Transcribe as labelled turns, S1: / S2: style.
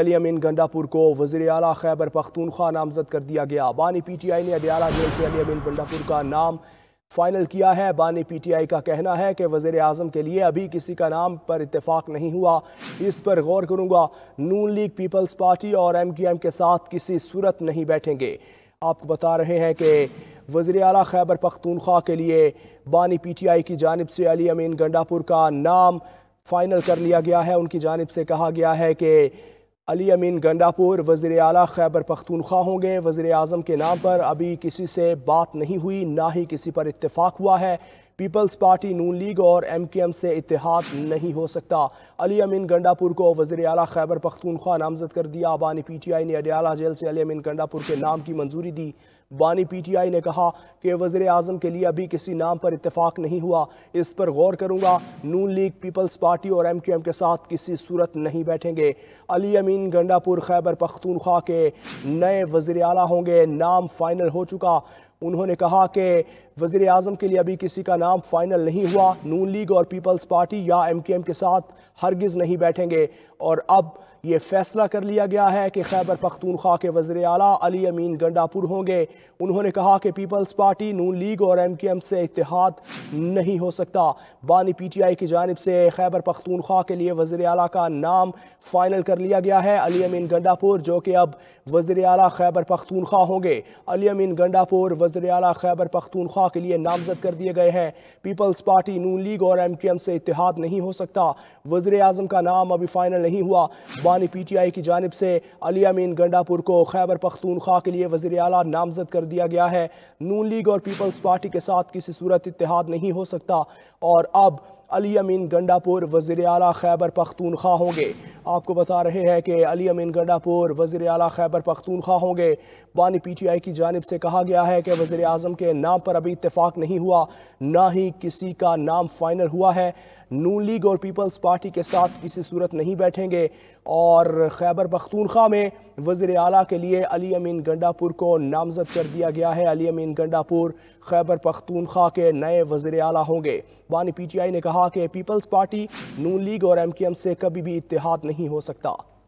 S1: अली अमीन गंडापुर को वजी अला खैबर पख्तूनख्वा नामजद कर दिया गया बानी पी टी आई ने अडियाला जेल से अली अमीन गंडापुर का नाम फाइनल किया है बानी पी टी आई का कहना है कि वजीर अजम के लिए अभी किसी का नाम पर इतफाक़ नहीं हुआ इस पर गौर करूँगा नून लीग पीपल्स पार्टी और एम क्यू एम के साथ किसी सूरत नहीं बैठेंगे आपको बता रहे हैं कि वज़ी अला खैबर पख्तूनख्वा के लिए बानी पी टी आई की जानब से अली अमीन गंडापुर का नाम फ़ाइनल कर लिया गया है उनकी जानब से कहा गया है कि अली अमीन गंडापुर वज़ी अली खैबर पख्तूनख्वा होंगे वज़ी अजम के नाम पर अभी किसी से बात नहीं हुई ना ही किसी पर इतफ़ाक़ हुआ है पीपल्स पार्टी नून लीग और एम के एम से इतिहाद नहीं हो सकता अली अमीन गंडापुर को वज़र अला खैबर पख्तूनख्वा नामजद कर दिया बानी पी टी आई ने अडियाला जेल से अली अमीन गंडापुर के नाम की मंजूरी दी बानी पी टी आई ने कहा कि वजे अजम के लिए अभी किसी नाम पर इतफाक़ नहीं हुआ इस पर गौर करूँगा नून लीग पीपल्स पार्टी और एम क्यू एम के साथ किसी सूरत नहीं बैठेंगे अली अमीन गंडापुर खैबर पख्तूनख्वा के नए वज़र अला होंगे नाम फाइनल हो चुका उन्होंने कहा कि वजीर अजम के लिए अभी किसी का नाम फाइनल नहीं हुआ नून लीग और पीपल्स पार्टी या एम के साथ हरगिज़ नहीं बैठेंगे और अब ये फैसला कर लिया गया है कि खैबर पख्तूनख्वा के वजर अला अली अमीन गंडापुर होंगे उन्होंने कहा कि पीपल्स पार्टी नून लीग और एम के एम से इतिहाद नहीं हो सकता बानी पी टी आई की जानब से खैबर पख्तूनख्वा के लिए वजर अला का नाम फाइनल कर लिया गया है अली अमीन गंडापुर जो कि अब वजर अला खैबर पख्तूनख्वा होंगे अली अमीन गंडापुर वजर अला खैबर पख्तूनख्वा के लिए नामजद कर दिए गए हैं पीपल्स पार्टी नून लीग और एम के एम से इतिहाद नहीं हो सकता वजर अजम का नाम अभी फाइनल नहीं हुआ अवामी पी टी आई की जानब से अली अमीन गंडापुर को खैबर पख्तूनख्वा के लिए वजी अला नामजद कर दिया गया है नून लीग और पीपल्स पार्टी के साथ किसी सूरत इतिहाद नहीं हो सकता और अब अली अमीन गंडापुर वज़ी अला खैबर पख्तूनख्वा होंगे आपको बता रहे हैं कि अली अमीन गंडापुर वज़ी अला खैबर पख्तूनख्वा होंगे बानी पी टी आई की जानब से कहा गया है कि वज़ी अजम के नाम पर अभी इतफ़ाक़ नहीं हुआ ना ही किसी का नाम फ़ाइनल हुआ है नू लीग और पीपल्स पार्टी के साथ किसी सूरत नहीं बैठेंगे और खैबर पख्तूनख्वा में वज़र अली के लिए अली अमीन गंडापुर को नामज़द कर दिया गया है अली अमीन गंडापुर खैबर पख्तूनख्वा के नए वज़र अल होंगे बानी पी टी आई ने कहा कि पीपल्स पार्टी नू लीग और एम के एम से कभी भी इतिहाद नहीं हो सकता